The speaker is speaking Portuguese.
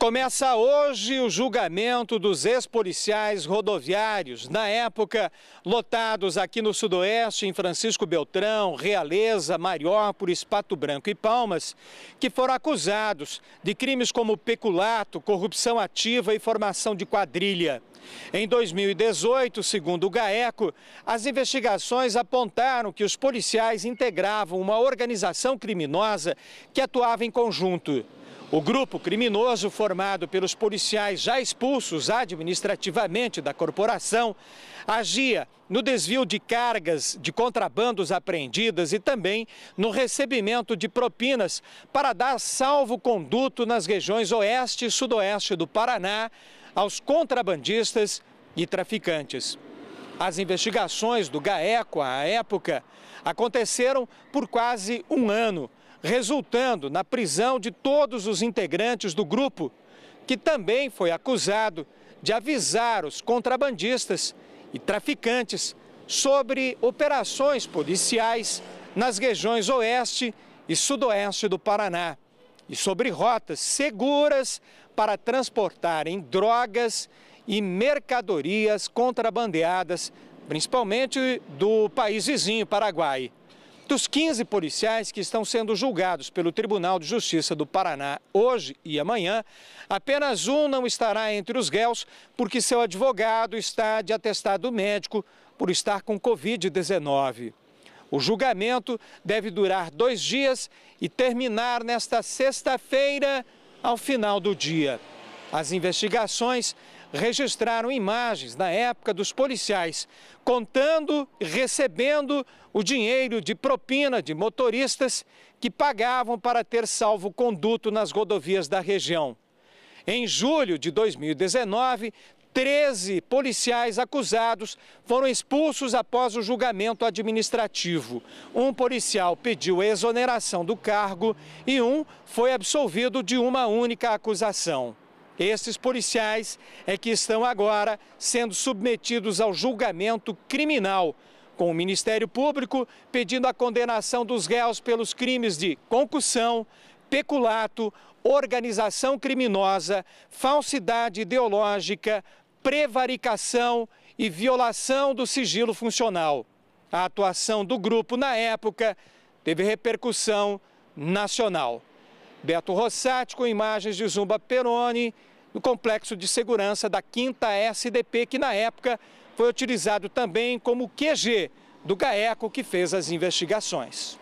Começa hoje o julgamento dos ex-policiais rodoviários, na época lotados aqui no Sudoeste, em Francisco Beltrão, Realeza, Mariópolis, Pato Branco e Palmas, que foram acusados de crimes como peculato, corrupção ativa e formação de quadrilha. Em 2018, segundo o GAECO, as investigações apontaram que os policiais integravam uma organização criminosa que atuava em conjunto. O grupo criminoso, formado pelos policiais já expulsos administrativamente da corporação, agia no desvio de cargas de contrabandos apreendidas e também no recebimento de propinas para dar salvo-conduto nas regiões oeste e sudoeste do Paraná aos contrabandistas e traficantes. As investigações do GAECO à época aconteceram por quase um ano resultando na prisão de todos os integrantes do grupo, que também foi acusado de avisar os contrabandistas e traficantes sobre operações policiais nas regiões oeste e sudoeste do Paraná e sobre rotas seguras para transportarem drogas e mercadorias contrabandeadas, principalmente do país vizinho, Paraguai. Dos 15 policiais que estão sendo julgados pelo Tribunal de Justiça do Paraná hoje e amanhã, apenas um não estará entre os réus porque seu advogado está de atestado médico por estar com Covid-19. O julgamento deve durar dois dias e terminar nesta sexta-feira, ao final do dia. As investigações registraram imagens na época dos policiais contando e recebendo o dinheiro de propina de motoristas que pagavam para ter salvo conduto nas rodovias da região. Em julho de 2019, 13 policiais acusados foram expulsos após o julgamento administrativo. Um policial pediu exoneração do cargo e um foi absolvido de uma única acusação. Esses policiais é que estão agora sendo submetidos ao julgamento criminal, com o Ministério Público pedindo a condenação dos réus pelos crimes de concussão, peculato, organização criminosa, falsidade ideológica, prevaricação e violação do sigilo funcional. A atuação do grupo na época teve repercussão nacional. Beto Rossati com imagens de Zumba Peroni no complexo de segurança da 5 SDP, que na época foi utilizado também como QG do GAECO que fez as investigações.